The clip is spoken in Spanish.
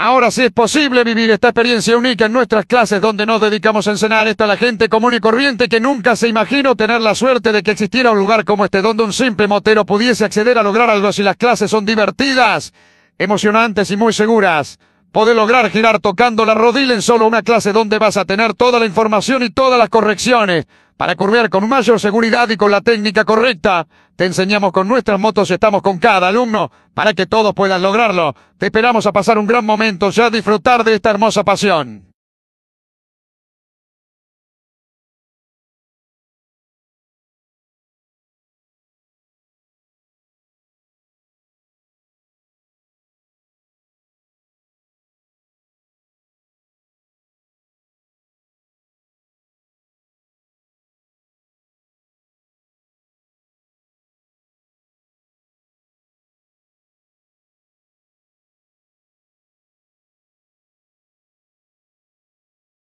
Ahora sí es posible vivir esta experiencia única en nuestras clases donde nos dedicamos a enseñar esta a la gente común y corriente que nunca se imaginó tener la suerte de que existiera un lugar como este donde un simple motero pudiese acceder a lograr algo si las clases son divertidas, emocionantes y muy seguras. Poder lograr girar tocando la rodilla en solo una clase donde vas a tener toda la información y todas las correcciones. Para correr con mayor seguridad y con la técnica correcta, te enseñamos con nuestras motos y estamos con cada alumno para que todos puedan lograrlo. Te esperamos a pasar un gran momento ya a disfrutar de esta hermosa pasión.